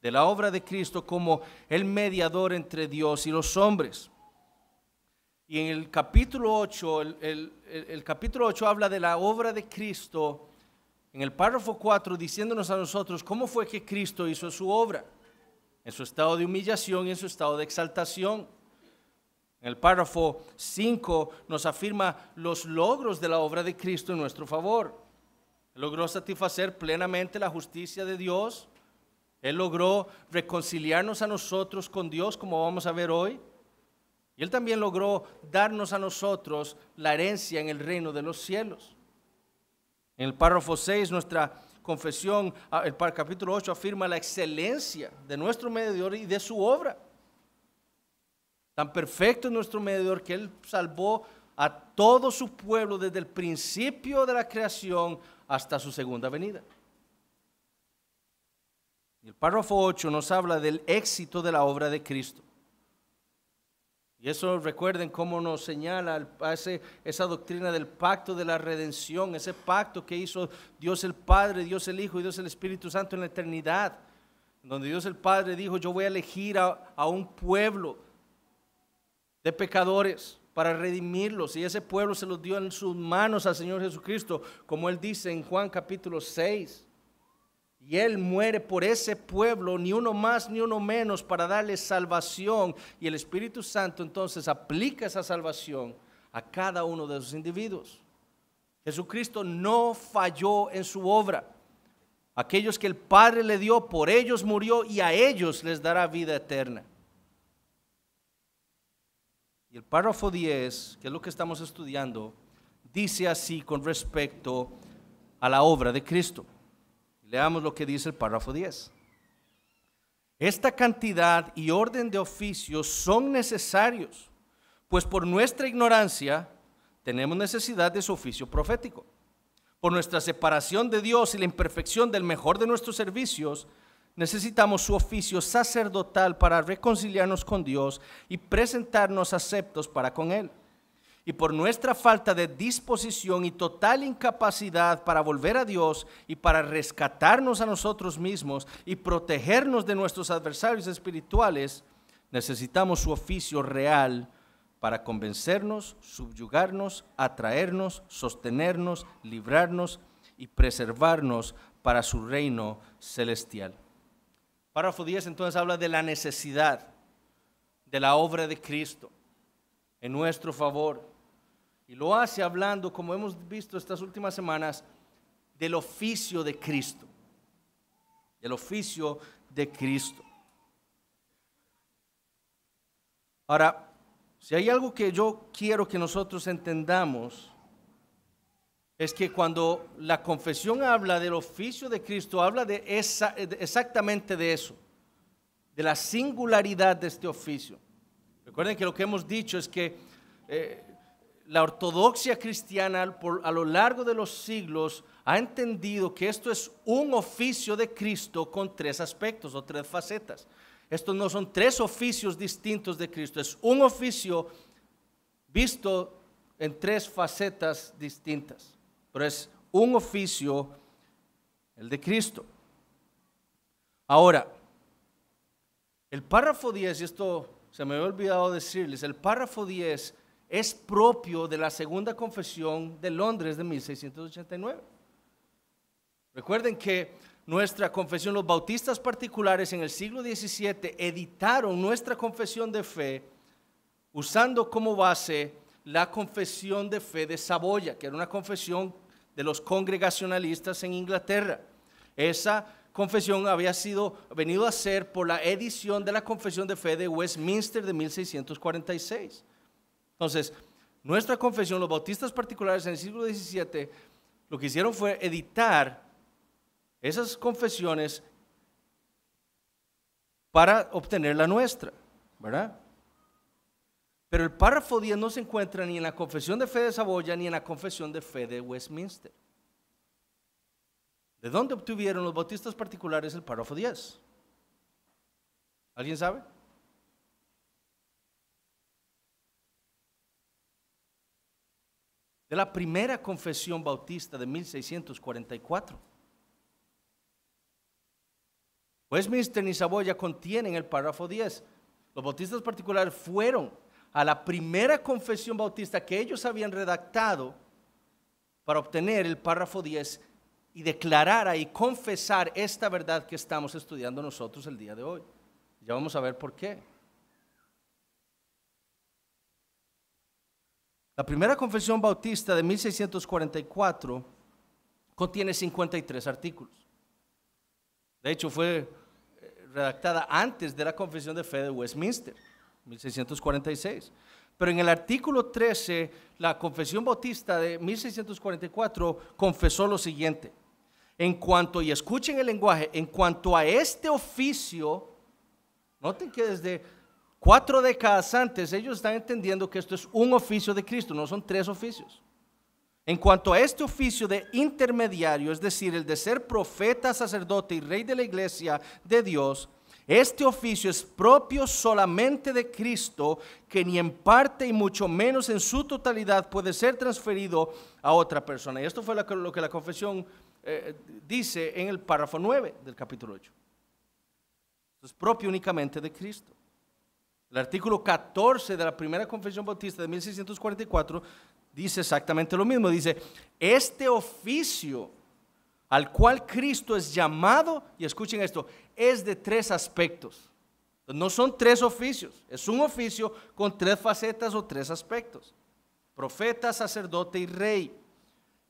de la obra de Cristo como el mediador entre Dios y los hombres. Y en el capítulo 8, el, capítulo 8 habla de la obra de Cristo, en el párrafo 4, diciéndonos a nosotros cómo fue que Cristo hizo su obra, en su estado de humillación y en su estado de exaltación. En el párrafo 5 nos afirma los logros de la obra de Cristo en nuestro favor. Logró satisfacer plenamente la justicia de Dios él logró reconciliarnos a nosotros con Dios, como vamos a ver hoy. Y Él también logró darnos a nosotros la herencia en el reino de los cielos. En el párrafo 6, nuestra confesión, ah, el capítulo 8 afirma la excelencia de nuestro mediador y de su obra. Tan perfecto es nuestro mediador que Él salvó a todo su pueblo desde el principio de la creación hasta su segunda venida el párrafo 8 nos habla del éxito de la obra de Cristo. Y eso recuerden cómo nos señala esa doctrina del pacto de la redención, ese pacto que hizo Dios el Padre, Dios el Hijo y Dios el Espíritu Santo en la eternidad, donde Dios el Padre dijo, yo voy a elegir a, un pueblo de pecadores para redimirlos. Y ese pueblo se los dio en sus manos al Señor Jesucristo, como él dice en Juan capítulo 6. Y Él muere por ese pueblo, ni uno más ni uno menos, para darle salvación. Y el Espíritu Santo entonces aplica esa salvación a cada uno de esos individuos. Jesucristo no falló en su obra. Aquellos que el Padre le dio, por ellos murió y a ellos les dará vida eterna. Y el párrafo 10, que es lo que estamos estudiando, dice así con respecto a la obra de Cristo. Leamos lo que dice el párrafo 10. Esta cantidad y orden de oficios son necesarios, pues por nuestra ignorancia tenemos necesidad de su oficio profético. Por nuestra separación de Dios y la imperfección del mejor de nuestros servicios, necesitamos su oficio sacerdotal para reconciliarnos con Dios y presentarnos aceptos para con Él y por nuestra falta de disposición y total incapacidad para volver a Dios y para rescatarnos a nosotros mismos y protegernos de nuestros adversarios espirituales, necesitamos su oficio real para convencernos, subyugarnos, atraernos, sostenernos, librarnos y preservarnos para su reino celestial. Párrafo 10 entonces habla de la necesidad de la obra de Cristo en nuestro favor. Y lo hace hablando, como hemos visto estas últimas semanas, del oficio de Cristo. Del oficio de Cristo. Ahora, si hay algo que yo quiero que nosotros entendamos, es que cuando la confesión habla del oficio de Cristo, habla de esa, exactamente de eso, de la singularidad de este oficio. Recuerden que lo que hemos dicho es que eh, la ortodoxia cristiana a lo largo de los siglos ha entendido que esto es un oficio de Cristo con tres aspectos o tres facetas. Estos no son tres oficios distintos de Cristo, es un oficio visto en tres facetas distintas, pero es un oficio, el de Cristo. Ahora, el párrafo 10, y esto se me había olvidado decirles, el párrafo 10 es propio de la segunda confesión de Londres de 1689. Recuerden que nuestra confesión, los bautistas particulares en el siglo XVII editaron nuestra confesión de fe usando como base la confesión de fe de Saboya, que era una confesión de los congregacionalistas en Inglaterra. Esa confesión había sido venido a ser por la edición de la confesión de fe de Westminster de 1646. Entonces, nuestra confesión, los bautistas particulares en el siglo XVII, lo que hicieron fue editar esas confesiones para obtener la nuestra, ¿verdad? Pero el párrafo 10 no se encuentra ni en la confesión de fe de Saboya ni en la confesión de fe de Westminster. ¿De dónde obtuvieron los bautistas particulares el párrafo 10? ¿Alguien sabe? de la primera confesión bautista de 1644. Westminster y pues, Saboya contienen el párrafo 10. Los bautistas particulares fueron a la primera confesión bautista que ellos habían redactado para obtener el párrafo 10 y declarar y confesar esta verdad que estamos estudiando nosotros el día de hoy. Ya vamos a ver por qué. La primera confesión bautista de 1644 contiene 53 artículos. De hecho, fue eh, redactada antes de la confesión de fe de Westminster, 1646. Pero en el artículo 13, la confesión bautista de 1644 confesó lo siguiente. En cuanto, y escuchen el lenguaje, en cuanto a este oficio, noten que desde Cuatro décadas antes, ellos están entendiendo que esto es un oficio de Cristo, no son tres oficios. En cuanto a este oficio de intermediario, es decir, el de ser profeta, sacerdote y rey de la iglesia de Dios, este oficio es propio solamente de Cristo, que ni en parte y mucho menos en su totalidad puede ser transferido a otra persona. Y esto fue lo que la confesión eh, dice en el párrafo 9 del capítulo 8. Es propio únicamente de Cristo. El artículo 14 de la primera confesión bautista de 1644 dice exactamente lo mismo. Dice, este oficio al cual Cristo es llamado, y escuchen esto, es de tres aspectos. No son tres oficios, es un oficio con tres facetas o tres aspectos. Profeta, sacerdote y rey.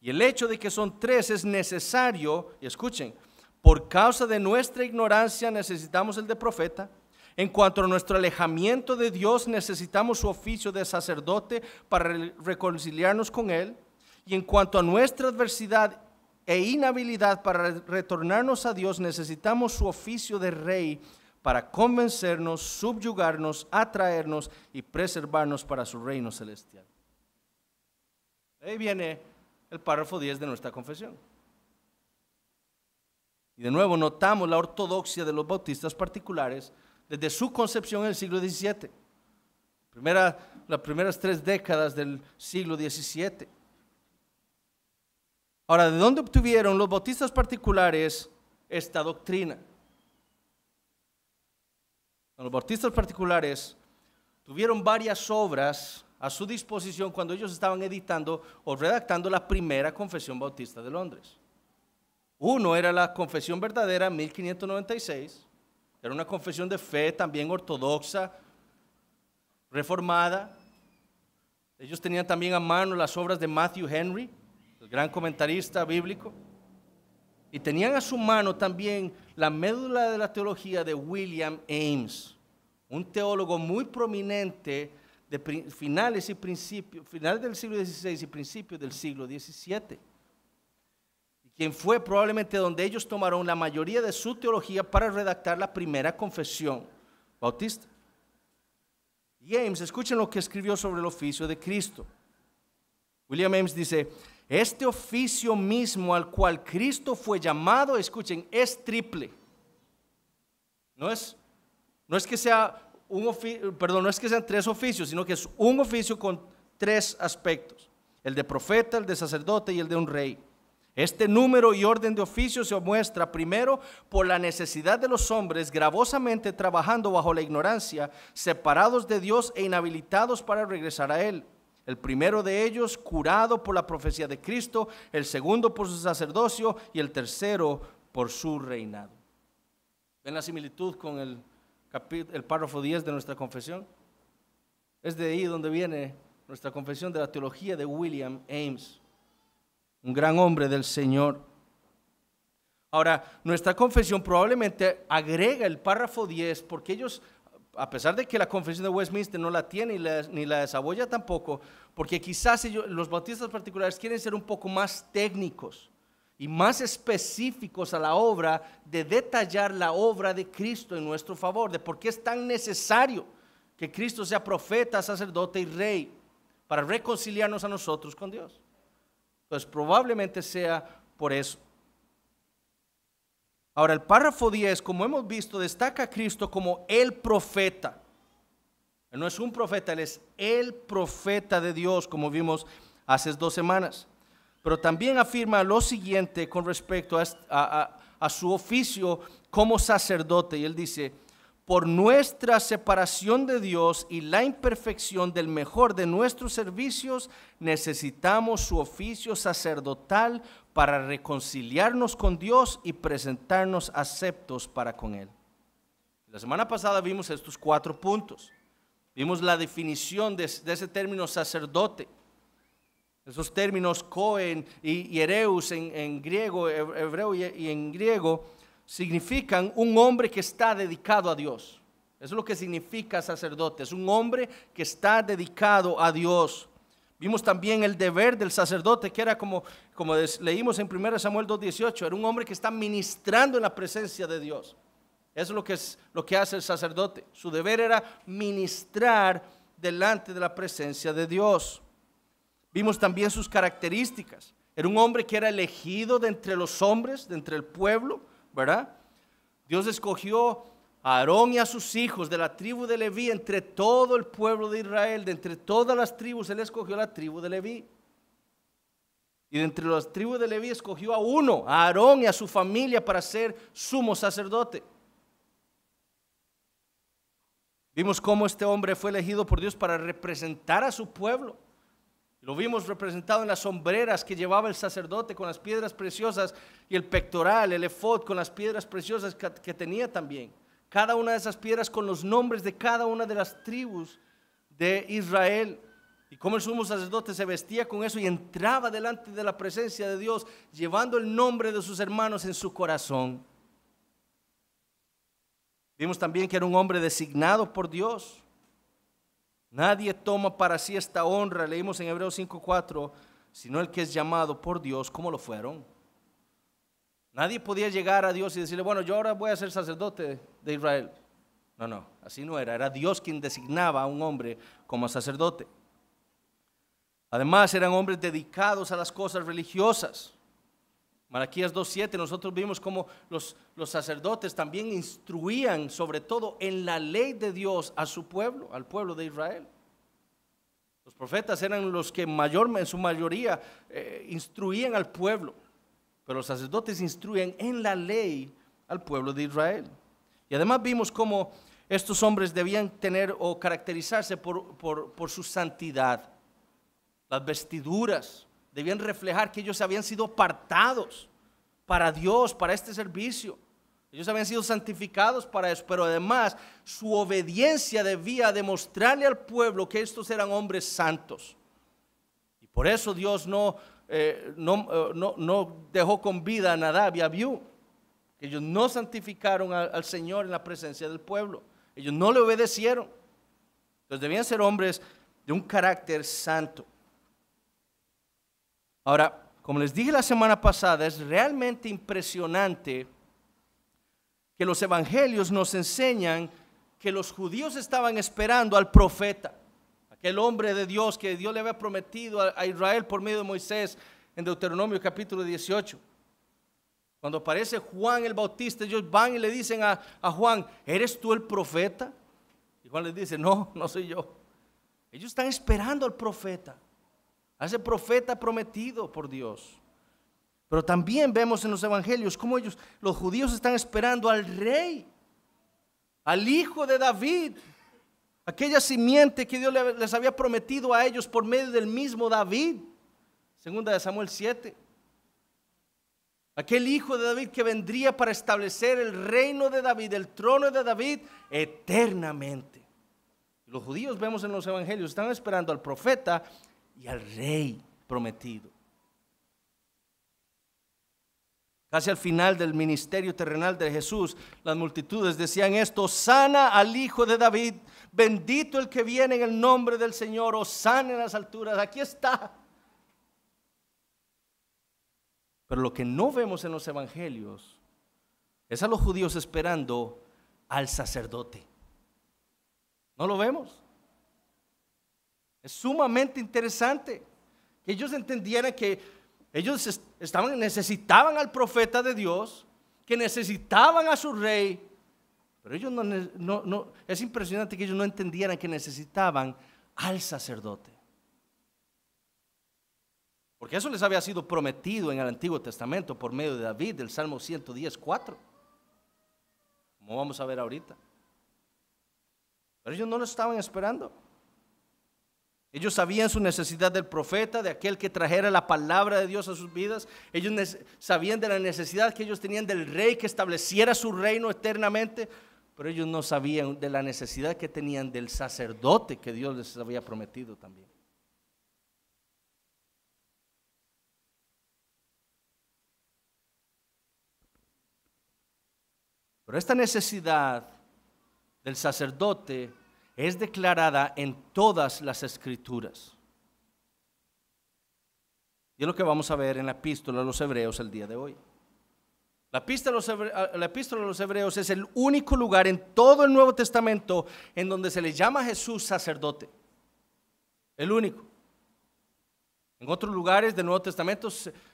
Y el hecho de que son tres es necesario, y escuchen, por causa de nuestra ignorancia necesitamos el de profeta en cuanto a nuestro alejamiento de Dios, necesitamos su oficio de sacerdote para reconciliarnos con Él. Y en cuanto a nuestra adversidad e inhabilidad para retornarnos a Dios, necesitamos su oficio de rey para convencernos, subyugarnos, atraernos y preservarnos para su reino celestial. Ahí viene el párrafo 10 de nuestra confesión. Y de nuevo notamos la ortodoxia de los bautistas particulares desde su concepción en el siglo XVII. Primera, las primeras tres décadas del siglo XVII. Ahora, ¿de dónde obtuvieron los bautistas particulares esta doctrina? Los bautistas particulares tuvieron varias obras a su disposición cuando ellos estaban editando o redactando la primera confesión bautista de Londres. Uno era la confesión verdadera 1596 era una confesión de fe también ortodoxa, reformada. Ellos tenían también a mano las obras de Matthew Henry, el gran comentarista bíblico. Y tenían a su mano también la médula de la teología de William Ames, un teólogo muy prominente de finales, y principios, finales del siglo XVI y principios del siglo XVII quien fue probablemente donde ellos tomaron la mayoría de su teología para redactar la primera confesión bautista. James, escuchen lo que escribió sobre el oficio de Cristo. William James dice, este oficio mismo al cual Cristo fue llamado, escuchen, es triple. No es, no es que sea un perdón, no es que sean tres oficios, sino que es un oficio con tres aspectos: el de profeta, el de sacerdote y el de un rey. Este número y orden de oficio se muestra primero por la necesidad de los hombres gravosamente trabajando bajo la ignorancia, separados de Dios e inhabilitados para regresar a Él. El primero de ellos curado por la profecía de Cristo, el segundo por su sacerdocio y el tercero por su reinado. ¿Ven la similitud con el, el párrafo 10 de nuestra confesión? Es de ahí donde viene nuestra confesión de la teología de William Ames un gran hombre del Señor. Ahora, nuestra confesión probablemente agrega el párrafo 10 porque ellos, a pesar de que la confesión de Westminster no la tiene ni la, desaboya tampoco, porque quizás los bautistas particulares quieren ser un poco más técnicos y más específicos a la obra de detallar la obra de Cristo en nuestro favor, de por qué es tan necesario que Cristo sea profeta, sacerdote y rey para reconciliarnos a nosotros con Dios. Entonces, probablemente sea por eso. Ahora, el párrafo 10, como hemos visto, destaca a Cristo como el profeta. no es un profeta, él es el profeta de Dios, como vimos hace dos semanas. Pero también afirma lo siguiente con respecto a su oficio como sacerdote. Y él dice, por nuestra separación de Dios y la imperfección del mejor de nuestros servicios, necesitamos su oficio sacerdotal para reconciliarnos con Dios y presentarnos aceptos para con Él. La semana pasada vimos estos cuatro puntos. Vimos la definición de, ese término sacerdote. Esos términos Cohen y, hereus en, griego, hebreo y en griego, significan un hombre que está dedicado a Dios. Eso es lo que significa sacerdote, es un hombre que está dedicado a Dios. Vimos también el deber del sacerdote, que era como, como leímos en 1 Samuel 2.18, era un hombre que está ministrando en la presencia de Dios. Eso es lo que, es, lo que hace el sacerdote. Su deber era ministrar delante de la presencia de Dios. Vimos también sus características. Era un hombre que era elegido de entre los hombres, de entre el pueblo. ¿verdad? Dios escogió a Aarón y a sus hijos de la tribu de Leví, entre todo el pueblo de Israel, de entre todas las tribus, él escogió la tribu de Leví. Y de entre las tribus de Leví escogió a uno, a Aarón y a su familia para ser sumo sacerdote. Vimos cómo este hombre fue elegido por Dios para representar a su pueblo. Lo vimos representado en las sombreras que llevaba el sacerdote con las piedras preciosas y el pectoral, el efod con las piedras preciosas que, tenía también. Cada una de esas piedras con los nombres de cada una de las tribus de Israel. Y como el sumo sacerdote se vestía con eso y entraba delante de la presencia de Dios llevando el nombre de sus hermanos en su corazón. Vimos también que era un hombre designado por Dios Nadie toma para sí esta honra, leímos en Hebreos 5:4, sino el que es llamado por Dios, como lo fueron. Nadie podía llegar a Dios y decirle, bueno, yo ahora voy a ser sacerdote de Israel. No, no, así no era. Era Dios quien designaba a un hombre como sacerdote. Además, eran hombres dedicados a las cosas religiosas. Malaquías 2.7, nosotros vimos cómo los, los, sacerdotes también instruían, sobre todo en la ley de Dios, a su pueblo, al pueblo de Israel. Los profetas eran los que mayor, en su mayoría eh, instruían al pueblo, pero los sacerdotes instruían en la ley al pueblo de Israel. Y además vimos cómo estos hombres debían tener o caracterizarse por, por su santidad, las vestiduras, debían reflejar que ellos habían sido apartados para Dios, para este servicio. Ellos habían sido santificados para eso, pero además su obediencia debía demostrarle al pueblo que estos eran hombres santos. Y por eso Dios no, eh, eh, no, dejó con vida a Nadab y Abiú. Ellos no santificaron al Señor en la presencia del pueblo. Ellos no le obedecieron. Entonces debían ser hombres de un carácter santo. Ahora, como les dije la semana pasada, es realmente impresionante que los evangelios nos enseñan que los judíos estaban esperando al profeta, aquel hombre de Dios que Dios le había prometido a Israel por medio de Moisés en Deuteronomio capítulo 18. Cuando aparece Juan el Bautista, ellos van y le dicen a, a Juan, ¿eres tú el profeta? Y Juan les dice, no, no soy yo. Ellos están esperando al profeta a ese profeta prometido por Dios. Pero también vemos en los evangelios cómo ellos, los judíos, están esperando al rey, al hijo de David, aquella simiente que Dios les había prometido a ellos por medio del mismo David, segunda de Samuel 7. Aquel hijo de David que vendría para establecer el reino de David, el trono de David, eternamente. Los judíos vemos en los evangelios, están esperando al profeta y al rey prometido. Casi al final del ministerio terrenal de Jesús, las multitudes decían esto, sana al Hijo de David, bendito el que viene en el nombre del Señor, o sana en las alturas, aquí está. Pero lo que no vemos en los evangelios es a los judíos esperando al sacerdote. ¿No lo vemos? Es sumamente interesante que ellos entendieran que ellos estaban, necesitaban al profeta de Dios, que necesitaban a su rey, pero ellos no, es impresionante que ellos no entendieran que necesitaban al sacerdote. Porque eso les había sido prometido en el Antiguo Testamento por medio de David, del Salmo 1104 Como vamos a ver ahorita. Pero ellos no lo estaban esperando. Ellos sabían su necesidad del profeta, de aquel que trajera la palabra de Dios a sus vidas. Ellos sabían de la necesidad que ellos tenían del rey que estableciera su reino eternamente, pero ellos no sabían de la necesidad que tenían del sacerdote que Dios les había prometido también. Pero esta necesidad del sacerdote es declarada en todas las escrituras. Y es lo que vamos a ver en la epístola a los hebreos el día de hoy. La ah, epístola, a los hebreos es el único lugar en todo el Nuevo Testamento en donde se le llama Jesús sacerdote. El único. En otros lugares del Nuevo Testamento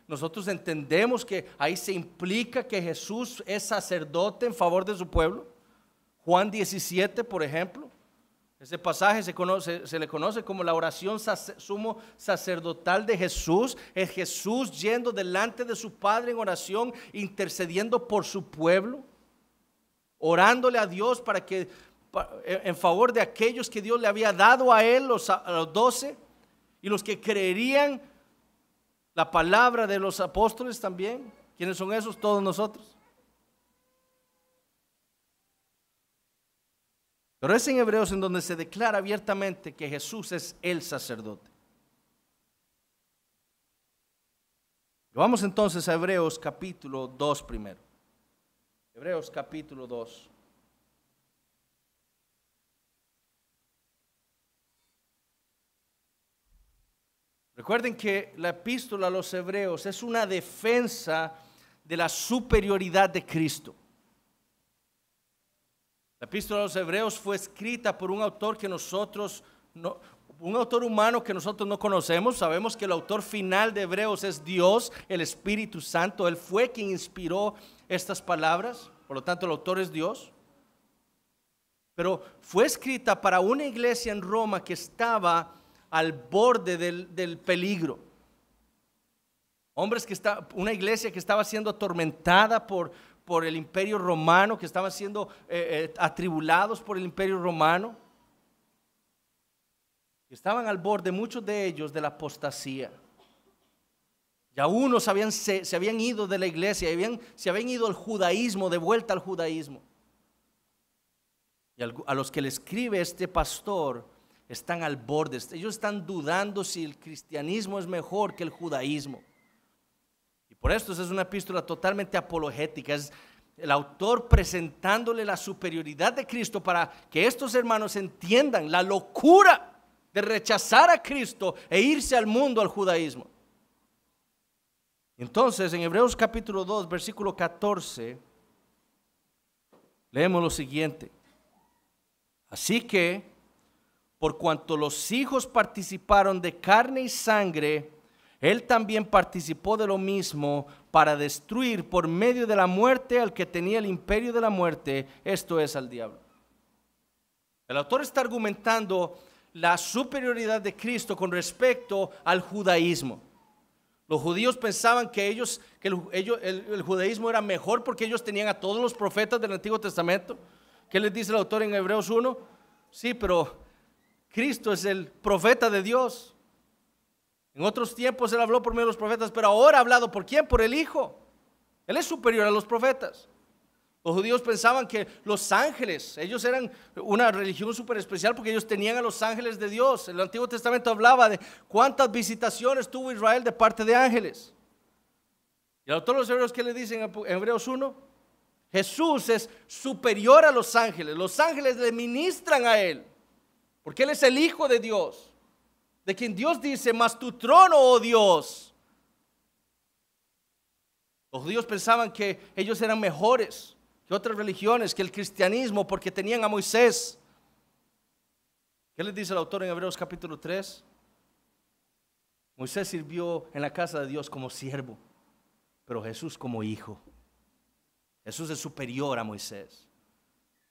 nosotros entendemos que ahí se implica que Jesús es sacerdote en favor de su pueblo. Juan 17, por ejemplo. Ese pasaje se, se le conoce como la oración sumo sacerdotal de Jesús. Es Jesús yendo delante de su Padre en oración, intercediendo por su pueblo, orándole a Dios para que, e, en favor de aquellos que Dios le había dado a él, los, los doce, y los que creerían la palabra de los apóstoles también. ¿Quiénes son esos? Todos nosotros. Pero es en Hebreos en donde se declara abiertamente que Jesús es el sacerdote. Vamos entonces a Hebreos capítulo 2 primero. Hebreos capítulo 2. Recuerden que la epístola a los hebreos es una defensa de la superioridad de Cristo. La epístola a los hebreos fue escrita por un autor que nosotros no, un autor humano que nosotros no conocemos. Sabemos que el autor final de Hebreos es Dios, el Espíritu Santo. Él fue quien inspiró estas palabras. Por lo tanto, el autor es Dios. Pero fue escrita para una iglesia en Roma que estaba al borde del, del peligro. Hombres que está, una iglesia que estaba siendo atormentada por, por el imperio romano, que estaban siendo eh, eh, atribulados por el imperio romano. Estaban al borde muchos de ellos de la apostasía. Ya unos habían, se, habían ido de la iglesia, bien se habían ido al judaísmo, de vuelta al judaísmo. Y a los que le escribe este pastor están al borde, ellos están dudando si el cristianismo es mejor que el judaísmo. Por esto es una epístola totalmente apologética, es el autor presentándole la superioridad de Cristo para que estos hermanos entiendan la locura de rechazar a Cristo e irse al mundo, al judaísmo. Entonces, en Hebreos capítulo 2, versículo 14, leemos lo siguiente. Así que, por cuanto los hijos participaron de carne y sangre, él también participó de lo mismo para destruir por medio de la muerte al que tenía el imperio de la muerte, esto es al diablo. El autor está argumentando la superioridad de Cristo con respecto al judaísmo. Los judíos pensaban que ellos, que el, el judaísmo era mejor porque ellos tenían a todos los profetas del Antiguo Testamento. ¿Qué les dice el autor en Hebreos 1? Sí, pero Cristo es el profeta de Dios. En otros tiempos Él habló por medio de los profetas, pero ahora ha hablado por quién? Por el Hijo. Él es superior a los profetas. Los judíos pensaban que los ángeles, ellos eran una religión súper especial porque ellos tenían a los ángeles de Dios. El Antiguo Testamento hablaba de cuántas visitaciones tuvo Israel de parte de ángeles. Y a todos los hebreos, que le dicen en Hebreos 1? Jesús es superior a los ángeles. Los ángeles le ministran a él porque él es el Hijo de Dios de quien Dios dice, más tu trono, oh Dios. Los judíos pensaban que ellos eran mejores que otras religiones, que el cristianismo, porque tenían a Moisés. ¿Qué les dice el autor en Hebreos capítulo 3? Moisés sirvió en la casa de Dios como siervo, pero Jesús como hijo. Jesús es superior a Moisés.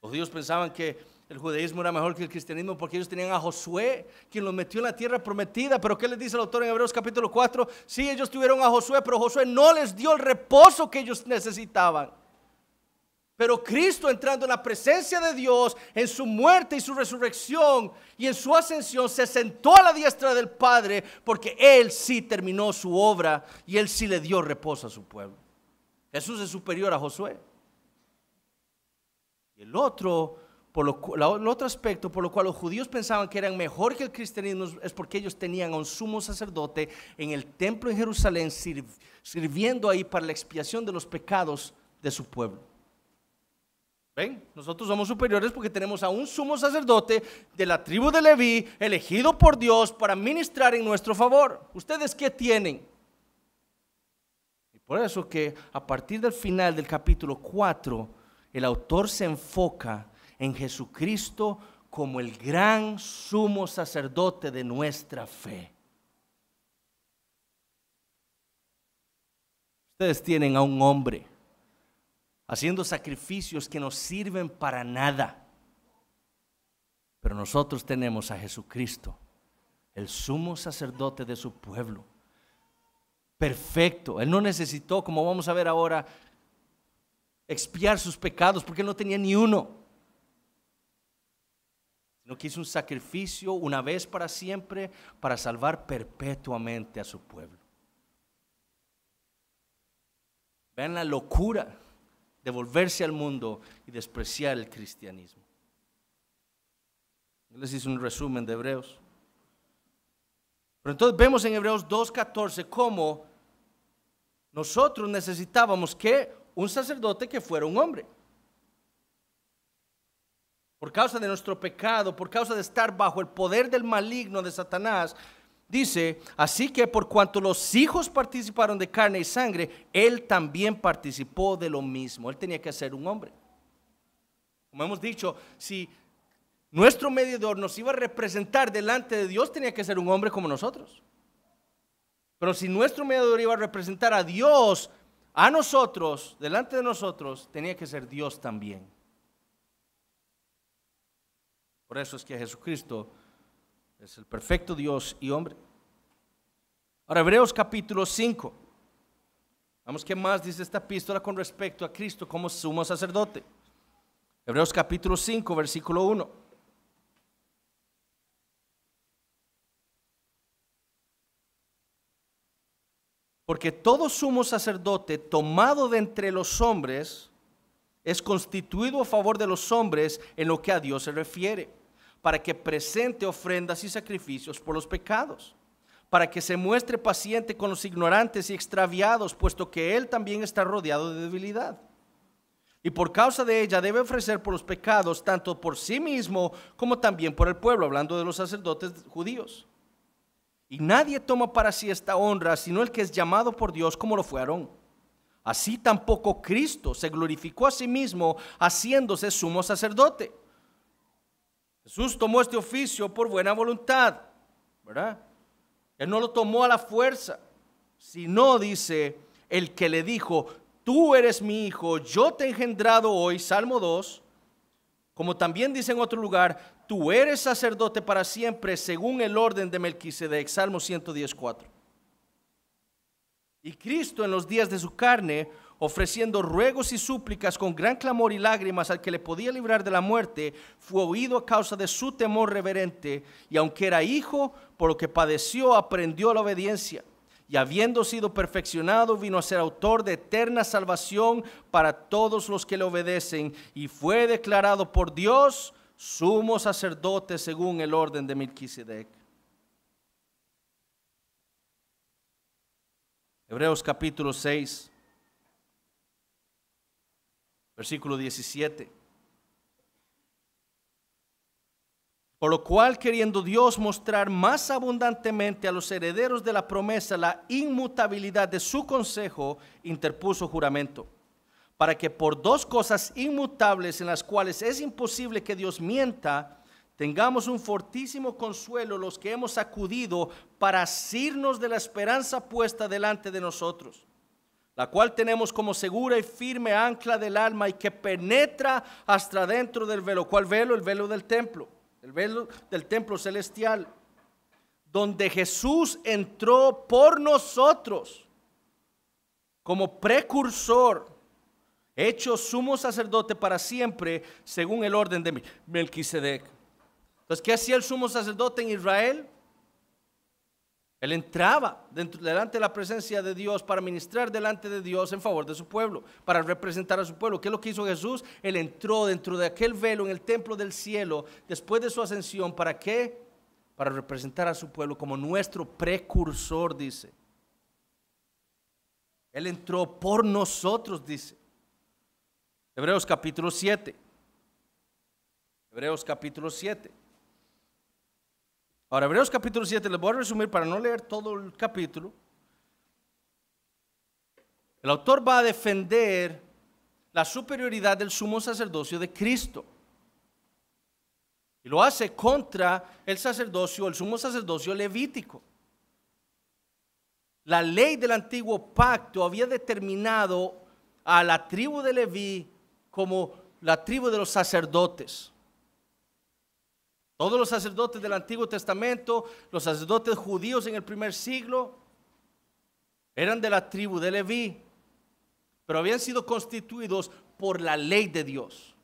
Los judíos pensaban que el judaísmo era mejor que el cristianismo porque ellos tenían a Josué, quien los metió en la tierra prometida. Pero ¿qué les dice el autor en Hebreos capítulo 4? Sí, ellos tuvieron a Josué, pero Josué no les dio el reposo que ellos necesitaban. Pero Cristo entrando en la presencia de Dios, en su muerte y su resurrección y en su ascensión, se sentó a la diestra del Padre porque Él sí terminó su obra y Él sí le dio reposo a su pueblo. Jesús es superior a Josué. Y el otro por lo, el otro aspecto por lo cual los judíos pensaban que eran mejor que el cristianismo es porque ellos tenían a un sumo sacerdote en el templo en Jerusalén sirviendo ahí para la expiación de los pecados de su pueblo. ¿Ven? Nosotros somos superiores porque tenemos a un sumo sacerdote de la tribu de Leví, elegido por Dios para ministrar en nuestro favor. ¿Ustedes qué tienen? Y por eso que a partir del final del capítulo 4, el autor se enfoca en Jesucristo como el gran sumo sacerdote de nuestra fe. Ustedes tienen a un hombre haciendo sacrificios que no sirven para nada. Pero nosotros tenemos a Jesucristo, el sumo sacerdote de su pueblo. Perfecto. Él no necesitó, como vamos a ver ahora, expiar sus pecados porque no tenía ni uno sino que un sacrificio una vez para siempre para salvar perpetuamente a su pueblo. Vean la locura de volverse al mundo y despreciar el cristianismo. Yo les hice un resumen de Hebreos. Pero entonces vemos en Hebreos 2.14 cómo nosotros necesitábamos que un sacerdote que fuera un hombre por causa de nuestro pecado, por causa de estar bajo el poder del maligno de Satanás, dice, así que por cuanto los hijos participaron de carne y sangre, él también participó de lo mismo. Él tenía que ser un hombre. Como hemos dicho, si nuestro mediador nos iba a representar delante de Dios, tenía que ser un hombre como nosotros. Pero si nuestro mediador iba a representar a Dios, a nosotros, delante de nosotros, tenía que ser Dios también. Por eso es que Jesucristo es el perfecto Dios y hombre. Ahora, Hebreos capítulo 5. Vamos, ¿qué más dice esta epístola con respecto a Cristo como sumo sacerdote? Hebreos capítulo 5, versículo 1. Porque todo sumo sacerdote tomado de entre los hombres es constituido a favor de los hombres en lo que a Dios se refiere, para que presente ofrendas y sacrificios por los pecados, para que se muestre paciente con los ignorantes y extraviados, puesto que Él también está rodeado de debilidad. Y por causa de ella debe ofrecer por los pecados, tanto por sí mismo como también por el pueblo, hablando de los sacerdotes judíos. Y nadie toma para sí esta honra, sino el que es llamado por Dios como lo fue Aarón. Así tampoco Cristo se glorificó a sí mismo haciéndose sumo sacerdote. Jesús tomó este oficio por buena voluntad, ¿verdad? Él no lo tomó a la fuerza, sino dice el que le dijo, tú eres mi hijo, yo te he engendrado hoy, Salmo 2, como también dice en otro lugar, tú eres sacerdote para siempre según el orden de Melquisedec, Salmo 114. Y Cristo en los días de su carne, ofreciendo ruegos y súplicas con gran clamor y lágrimas al que le podía librar de la muerte, fue oído a causa de su temor reverente, y aunque era hijo, por lo que padeció, aprendió la obediencia. Y habiendo sido perfeccionado, vino a ser autor de eterna salvación para todos los que le obedecen, y fue declarado por Dios sumo sacerdote según el orden de Melquisedec. Hebreos capítulo 6, versículo 17. Por lo cual, queriendo Dios mostrar más abundantemente a los herederos de la promesa la inmutabilidad de su consejo, interpuso juramento, para que por dos cosas inmutables en las cuales es imposible que Dios mienta, Tengamos un fortísimo consuelo los que hemos acudido para asirnos de la esperanza puesta delante de nosotros, la cual tenemos como segura y firme ancla del alma y que penetra hasta dentro del velo. ¿Cuál velo? El velo del templo, el velo del templo celestial, donde Jesús entró por nosotros como precursor hecho sumo sacerdote para siempre, según el orden de Melquisedec. Entonces, ¿qué hacía el sumo sacerdote en Israel? Él entraba delante de la presencia de Dios para ministrar delante de Dios en favor de su pueblo, para representar a su pueblo. ¿Qué es lo que hizo Jesús? Él entró dentro de aquel velo en el templo del cielo después de su ascensión. ¿Para qué? Para representar a su pueblo como nuestro precursor, dice. Él entró por nosotros, dice. Hebreos capítulo 7. Hebreos capítulo 7. Ahora, Hebreos capítulo 7, les voy a resumir para no leer todo el capítulo. El autor va a defender la superioridad del sumo sacerdocio de Cristo. Y lo hace contra el sacerdocio, el sumo sacerdocio levítico. La ley del antiguo pacto había determinado a la tribu de Leví como la tribu de los sacerdotes. Todos los sacerdotes del Antiguo Testamento, los sacerdotes judíos en el primer siglo, eran de la tribu de Leví, pero habían sido constituidos por la ley de Dios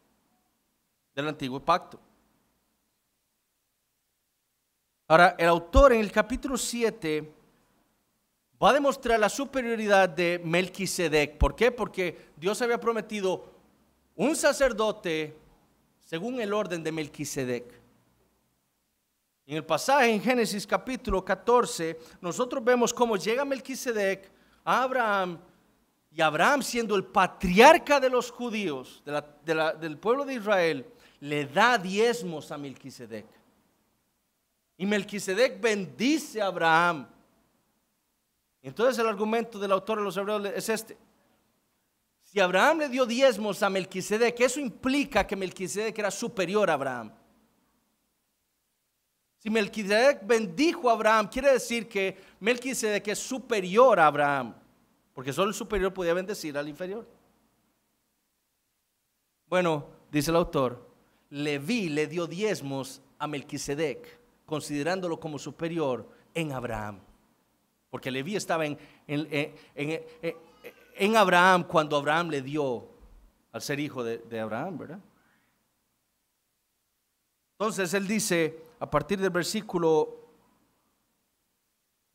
del antiguo pacto. Ahora, el autor en el capítulo 7 va a demostrar la superioridad de Melquisedec. ¿Por qué? Porque Dios había prometido un sacerdote según el orden de Melquisedec. En el pasaje en Génesis capítulo 14, nosotros vemos cómo llega Melquisedec a Abraham y Abraham siendo el patriarca de los judíos, del pueblo de Israel, le da diezmos a Melquisedec. Y Melquisedec bendice a Abraham. Entonces el argumento del autor de los Hebreos es este. Si Abraham le dio diezmos a Melquisedec, eso implica que Melquisedec era superior a Abraham. Si Melquisedec bendijo a Abraham, quiere decir que Melquisedec es superior a Abraham, porque solo el superior podía bendecir al inferior. Bueno, dice el autor, Leví le dio diezmos a Melquisedec, considerándolo como superior en Abraham. Porque Leví estaba en, en, Abraham cuando Abraham le dio al ser hijo de, de Abraham, ¿verdad? Entonces él dice, a partir del versículo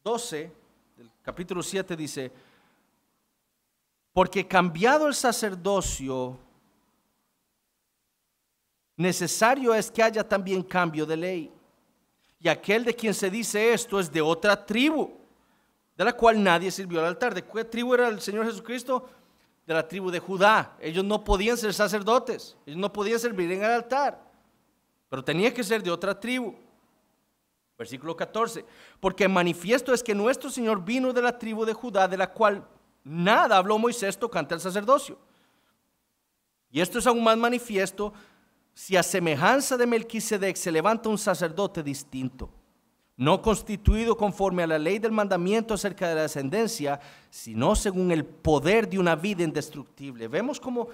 12 del capítulo 7 dice, porque cambiado el sacerdocio, necesario es que haya también cambio de ley. Y aquel de quien se dice esto es de otra tribu, de la cual nadie sirvió al altar. ¿De qué tribu era el Señor Jesucristo? De la tribu de Judá. Ellos no podían ser sacerdotes, ellos no podían servir en el altar pero tenía que ser de otra tribu. Versículo 14, porque manifiesto es que nuestro Señor vino de la tribu de Judá, de la cual nada habló Moisés tocante al sacerdocio. Y esto es aún más manifiesto si a semejanza de Melquisedec se levanta un sacerdote distinto, no constituido conforme a la ley del mandamiento acerca de la descendencia, sino según el poder de una vida indestructible. Vemos cómo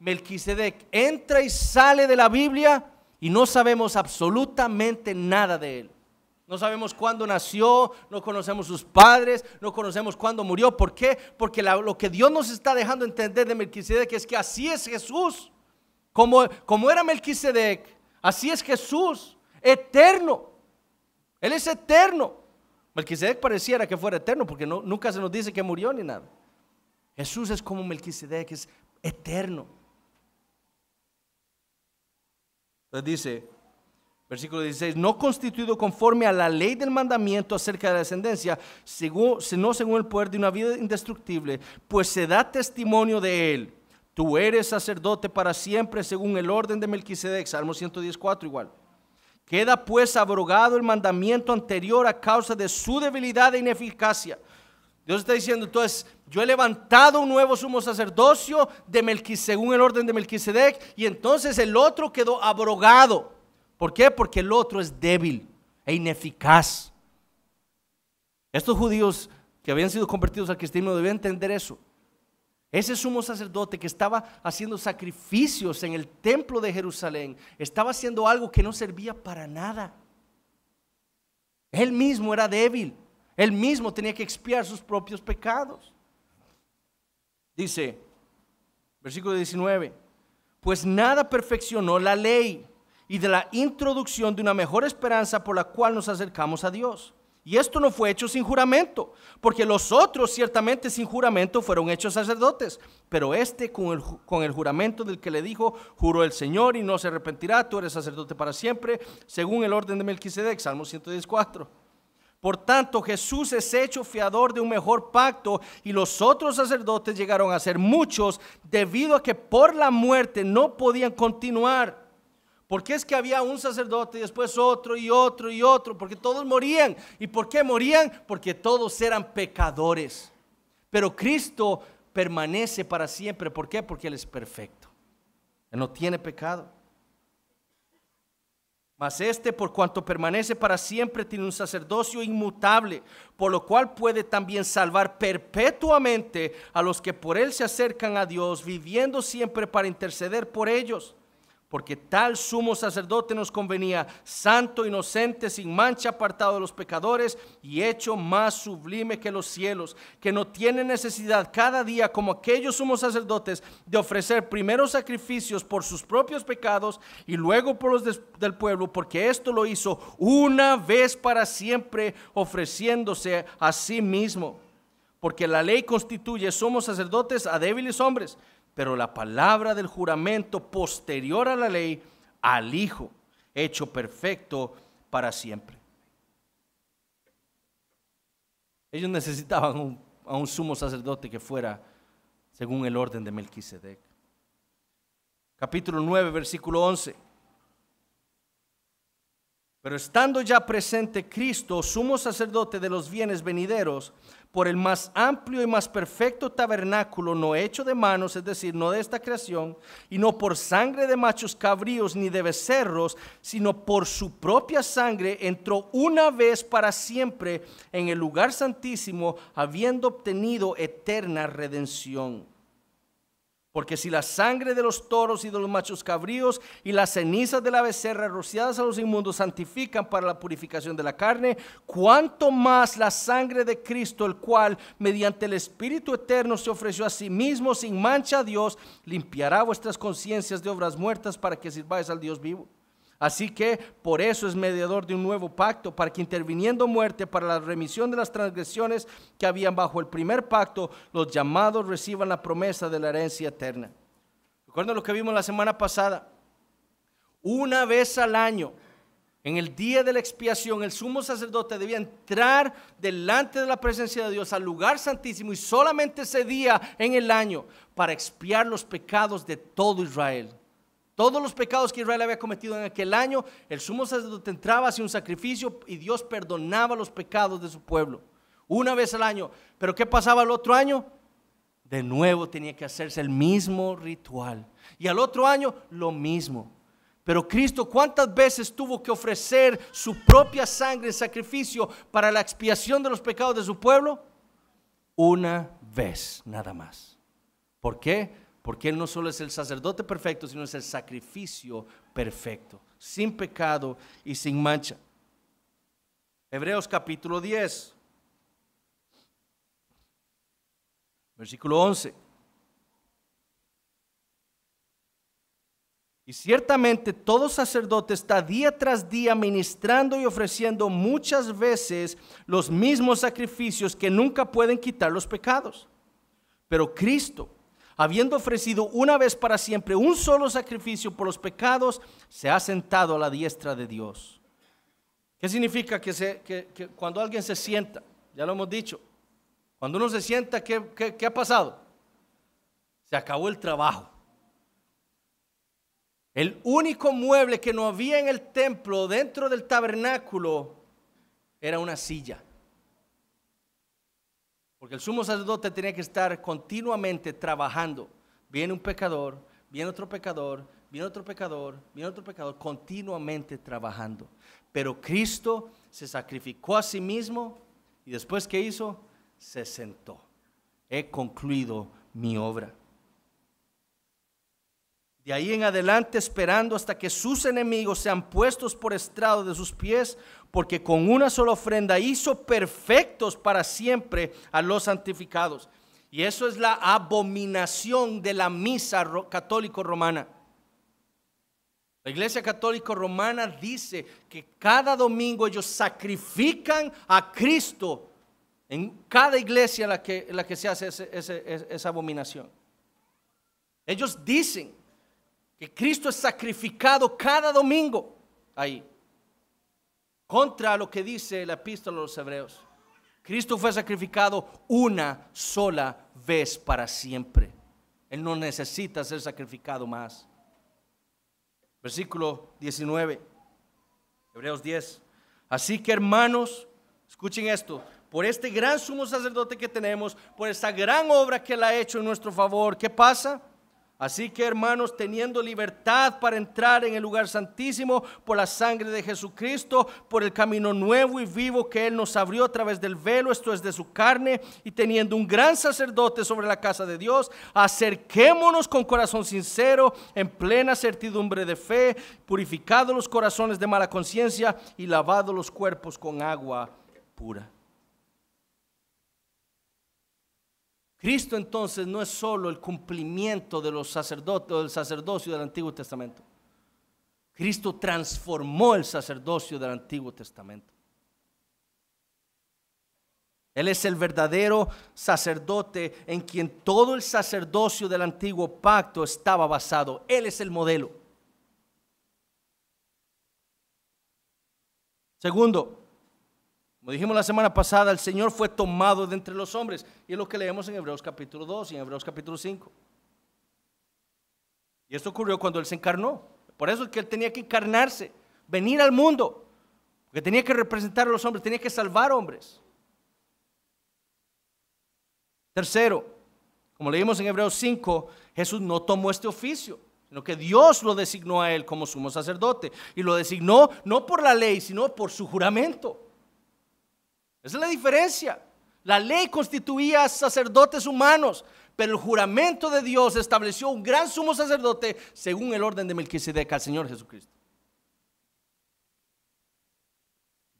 Melquisedec entra y sale de la Biblia y no sabemos absolutamente nada de él. No sabemos cuándo nació, no conocemos sus padres, no conocemos cuándo murió. ¿Por qué? Porque lo que Dios nos está dejando entender de Melquisedec es que así es Jesús. Como, como era Melquisedec, así es Jesús, eterno. Él es eterno. Melquisedec pareciera que fuera eterno porque nunca se nos dice que murió ni nada. Jesús es como Melquisedec, es eterno. dice, versículo 16, no constituido conforme a la ley del mandamiento acerca de la descendencia, sino según el poder de una vida indestructible, pues se da testimonio de él. Tú eres sacerdote para siempre según el orden de Melquisedec, Salmo 114 igual. Queda pues abrogado el mandamiento anterior a causa de su debilidad e ineficacia. Dios está diciendo entonces, yo he levantado un nuevo sumo sacerdocio de Melquisedec, según el orden de Melquisedec, y entonces el otro quedó abrogado. ¿Por qué? Porque el otro es débil e ineficaz. Estos judíos que habían sido convertidos al cristianismo debían entender eso. Ese sumo sacerdote que estaba haciendo sacrificios en el templo de Jerusalén, estaba haciendo algo que no servía para nada. Él mismo era débil. Él mismo tenía que expiar sus propios pecados. Dice, versículo 19, pues nada perfeccionó la ley y de la introducción de una mejor esperanza por la cual nos acercamos a Dios. Y esto no fue hecho sin juramento, porque los otros ciertamente sin juramento fueron hechos sacerdotes, pero este con el, juramento del que le dijo, juró el Señor y no se arrepentirá, tú eres sacerdote para siempre, según el orden de Melquisedec, Salmo 114. Por tanto, Jesús es hecho fiador de un mejor pacto y los otros sacerdotes llegaron a ser muchos debido a que por la muerte no podían continuar. Porque es que había un sacerdote y después otro y otro y otro, porque todos morían. ¿Y por qué morían? Porque todos eran pecadores. Pero Cristo permanece para siempre. ¿Por qué? Porque Él es perfecto. Él no tiene pecado. Mas este, por cuanto permanece para siempre, tiene un sacerdocio inmutable, por lo cual puede también salvar perpetuamente a los que por él se acercan a Dios, viviendo siempre para interceder por ellos porque tal sumo sacerdote nos convenía, santo, inocente, sin mancha, apartado de los pecadores y hecho más sublime que los cielos, que no tiene necesidad cada día, como aquellos sumos sacerdotes, de ofrecer primeros sacrificios por sus propios pecados y luego por los del pueblo, porque esto lo hizo una vez para siempre, ofreciéndose a sí mismo. Porque la ley constituye somos sacerdotes a débiles hombres pero la palabra del juramento posterior a la ley al Hijo, hecho perfecto para siempre. Ellos necesitaban a un sumo sacerdote que fuera según el orden de Melquisedec. Capítulo 9, versículo 11. Pero estando ya presente Cristo, sumo sacerdote de los bienes venideros, por el más amplio y más perfecto tabernáculo no hecho de manos, es decir, no de esta creación, y no por sangre de machos cabríos ni de becerros, sino por su propia sangre, entró una vez para siempre en el lugar santísimo, habiendo obtenido eterna redención. Porque si la sangre de los toros y de los machos cabríos y las cenizas de la becerra rociadas a los inmundos santifican para la purificación de la carne, cuánto más la sangre de Cristo, el cual mediante el Espíritu eterno se ofreció a sí mismo sin mancha a Dios, limpiará vuestras conciencias de obras muertas para que sirváis al Dios vivo. Así que por eso es mediador de un nuevo pacto, para que interviniendo muerte para la remisión de las transgresiones que habían bajo el primer pacto, los llamados reciban la promesa de la herencia eterna. Recuerden lo que vimos la semana pasada. Una vez al año, en el día de la expiación, el sumo sacerdote debía entrar delante de la presencia de Dios al lugar santísimo y solamente ese día en el año para expiar los pecados de todo Israel todos los pecados que Israel había cometido en aquel año, el sumo sacerdote entraba hacia un sacrificio y Dios perdonaba los pecados de su pueblo. Una vez al año. Pero ¿qué pasaba el otro año? De nuevo tenía que hacerse el mismo ritual. Y al otro año lo mismo. Pero Cristo cuántas veces tuvo que ofrecer su propia sangre en sacrificio para la expiación de los pecados de su pueblo? Una vez nada más. ¿Por qué? Porque Él no solo es el sacerdote perfecto, sino es el sacrificio perfecto, sin pecado y sin mancha. Hebreos capítulo 10, versículo 11. Y ciertamente todo sacerdote está día tras día ministrando y ofreciendo muchas veces los mismos sacrificios que nunca pueden quitar los pecados. Pero Cristo, habiendo ofrecido una vez para siempre un solo sacrificio por los pecados, se ha sentado a la diestra de Dios. ¿Qué significa que, se, cuando alguien se sienta, ya lo hemos dicho, cuando uno se sienta, ¿qué, qué ha pasado? Se acabó el trabajo. El único mueble que no había en el templo, dentro del tabernáculo, era una silla. Porque el sumo sacerdote tenía que estar continuamente trabajando. Viene un pecador, viene otro pecador, viene otro pecador, viene otro pecador, continuamente trabajando. Pero Cristo se sacrificó a sí mismo y después que hizo, se sentó. He concluido mi obra. De ahí en adelante esperando hasta que sus enemigos sean puestos por estrado de sus pies, porque con una sola ofrenda hizo perfectos para siempre a los santificados. Y eso es la abominación de la misa católico-romana. La Iglesia católico Romana dice que cada domingo ellos sacrifican a Cristo en cada iglesia la que, la que se hace esa abominación. Ellos dicen que Cristo es sacrificado cada domingo ahí, contra lo que dice la epístola a los hebreos. Cristo fue sacrificado una sola vez para siempre. Él no necesita ser sacrificado más. Versículo 19, Hebreos 10. Así que hermanos, escuchen esto, por este gran sumo sacerdote que tenemos, por esta gran obra que él ha hecho en nuestro favor, ¿qué pasa? Así que hermanos, teniendo libertad para entrar en el lugar santísimo por la sangre de Jesucristo, por el camino nuevo y vivo que Él nos abrió a través del velo, esto es de su carne, y teniendo un gran sacerdote sobre la casa de Dios, acerquémonos con corazón sincero, en plena certidumbre de fe, purificados los corazones de mala conciencia y lavados los cuerpos con agua pura. Cristo entonces no es solo el cumplimiento de los sacerdotes, del sacerdocio del Antiguo Testamento. Cristo transformó el sacerdocio del Antiguo Testamento. Él es el verdadero sacerdote en quien todo el sacerdocio del antiguo pacto estaba basado. Él es el modelo. Segundo, como dijimos la semana pasada, el Señor fue tomado de entre los hombres. Y es lo que leemos en Hebreos capítulo 2 y en Hebreos capítulo 5. Y esto ocurrió cuando Él se encarnó. Por eso es que Él tenía que encarnarse, venir al mundo. Porque tenía que representar a los hombres, tenía que salvar hombres. Tercero, como leímos en Hebreos 5, Jesús no tomó este oficio, sino que Dios lo designó a él como sumo sacerdote. Y lo designó no por la ley, sino por su juramento. Esa es la diferencia. La ley constituía sacerdotes humanos, pero el juramento de Dios estableció un gran sumo sacerdote según el orden de Melquisedec al Señor Jesucristo.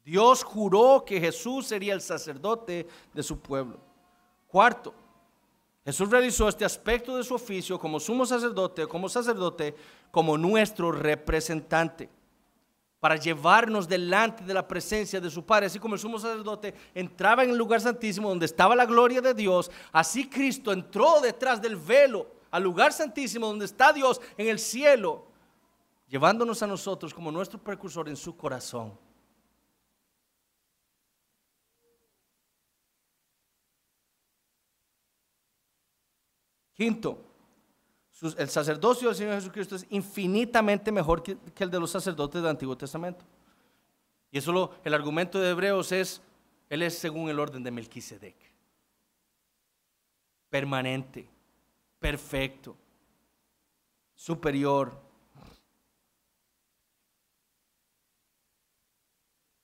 Dios juró que Jesús sería el sacerdote de su pueblo. Cuarto, Jesús realizó este aspecto de su oficio como sumo sacerdote, como sacerdote, como nuestro representante para llevarnos delante de la presencia de su Padre. Así como el sumo sacerdote entraba en el lugar santísimo donde estaba la gloria de Dios, así Cristo entró detrás del velo al lugar santísimo donde está Dios en el cielo, llevándonos a nosotros como nuestro precursor en su corazón. Quinto, el sacerdocio del Señor Jesucristo es infinitamente mejor que, el de los sacerdotes del Antiguo Testamento. Y eso lo, el argumento de Hebreos es, Él es según el orden de Melquisedec. Permanente, perfecto, superior.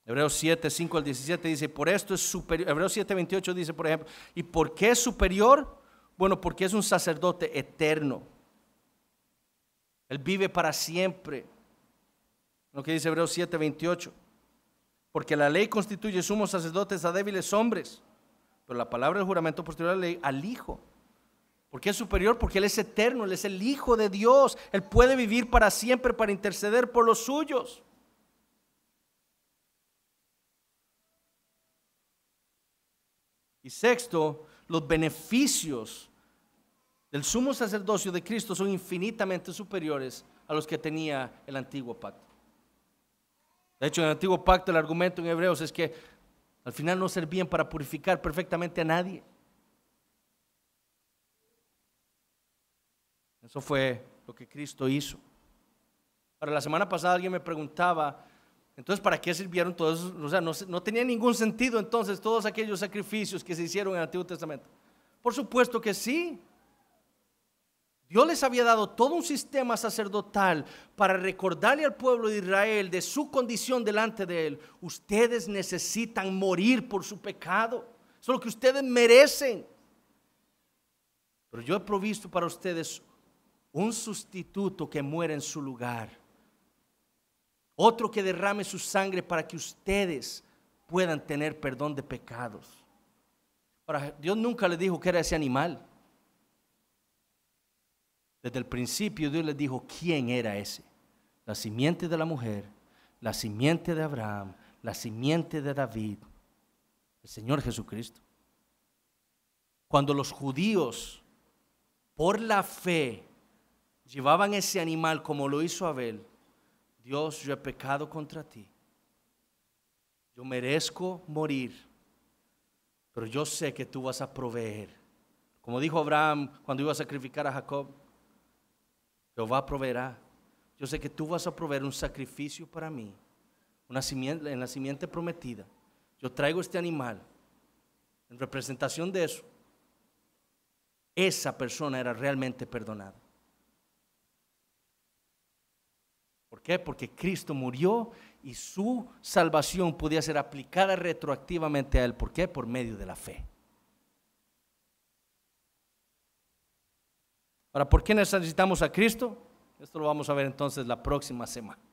Hebreos 7, 5 al 17 dice, por esto es superior, Hebreos 7, 28 dice, por ejemplo, ¿y por qué es superior? Bueno, porque es un sacerdote eterno él vive para siempre. Lo que dice Hebreos 7, 28. Porque la ley constituye sumos sacerdotes a débiles hombres, pero la palabra del juramento posterior a la ley al Hijo. Porque es superior, porque Él es eterno, Él es el Hijo de Dios. Él puede vivir para siempre para interceder por los suyos. Y sexto, los beneficios del sumo sacerdocio de Cristo son infinitamente superiores a los que tenía el antiguo pacto. De hecho, en el antiguo pacto el argumento en Hebreos es que al final no servían para purificar perfectamente a nadie. Eso fue lo que Cristo hizo. Para la semana pasada alguien me preguntaba, entonces, ¿para qué sirvieron todos? O sea, no tenía ningún sentido entonces todos aquellos sacrificios que se hicieron en el Antiguo Testamento. Por supuesto que sí, Dios les había dado todo un sistema sacerdotal para recordarle al pueblo de Israel de su condición delante de Él. Ustedes necesitan morir por su pecado. Eso es lo que ustedes merecen. Pero yo he provisto para ustedes un sustituto que muera en su lugar. Otro que derrame su sangre para que ustedes puedan tener perdón de pecados. Ahora, Dios nunca le dijo que era ese animal. Desde el principio Dios les dijo quién era ese. La simiente de la mujer, la simiente de Abraham, la simiente de David, el Señor Jesucristo. Cuando los judíos, por la fe, llevaban ese animal como lo hizo Abel, Dios, yo he pecado contra ti. Yo merezco morir, pero yo sé que tú vas a proveer. Como dijo Abraham cuando iba a sacrificar a Jacob, Jehová proveerá. Yo sé que tú vas a proveer un sacrificio para mí, una simiente, en la simiente prometida. Yo traigo este animal en representación de eso. Esa persona era realmente perdonada. ¿Por qué? Porque Cristo murió y su salvación podía ser aplicada retroactivamente a él. ¿Por qué? Por medio de la fe. ¿Para ¿por qué necesitamos a Cristo? Esto lo vamos a ver entonces la próxima semana.